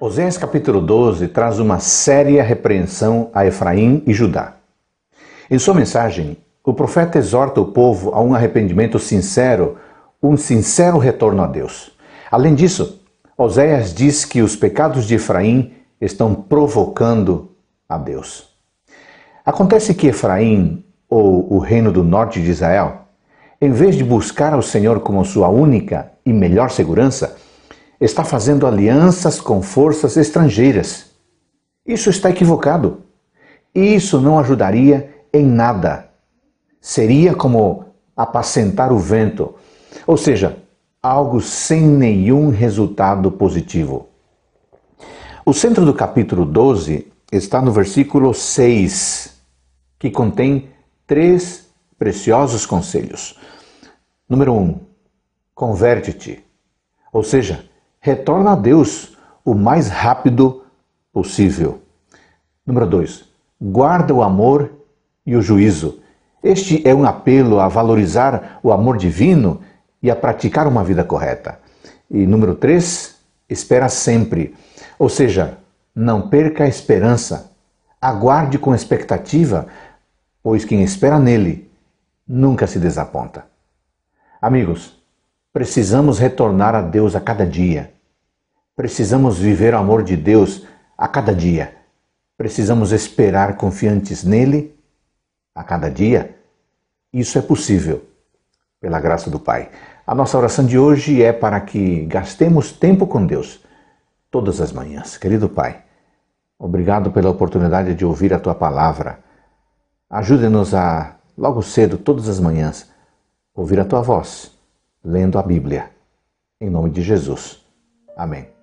Oséias capítulo 12 traz uma séria repreensão a Efraim e Judá. Em sua mensagem, o profeta exorta o povo a um arrependimento sincero, um sincero retorno a Deus. Além disso, Oséias diz que os pecados de Efraim estão provocando a Deus. Acontece que Efraim, ou o reino do norte de Israel, em vez de buscar ao Senhor como sua única e melhor segurança, está fazendo alianças com forças estrangeiras. Isso está equivocado. Isso não ajudaria em nada. Seria como apacentar o vento, ou seja, algo sem nenhum resultado positivo. O centro do capítulo 12 está no versículo 6, que contém três preciosos conselhos. Número 1. Um, Converte-te. Ou seja, retorna a Deus o mais rápido possível. Número 2. Guarda o amor e o juízo. Este é um apelo a valorizar o amor divino e a praticar uma vida correta. E número 3, espera sempre. Ou seja, não perca a esperança. Aguarde com expectativa, pois quem espera nele nunca se desaponta. Amigos, Precisamos retornar a Deus a cada dia. Precisamos viver o amor de Deus a cada dia. Precisamos esperar confiantes nele a cada dia. Isso é possível pela graça do Pai. A nossa oração de hoje é para que gastemos tempo com Deus todas as manhãs. Querido Pai, obrigado pela oportunidade de ouvir a tua palavra. Ajude-nos a, logo cedo, todas as manhãs, ouvir a tua voz lendo a Bíblia. Em nome de Jesus. Amém.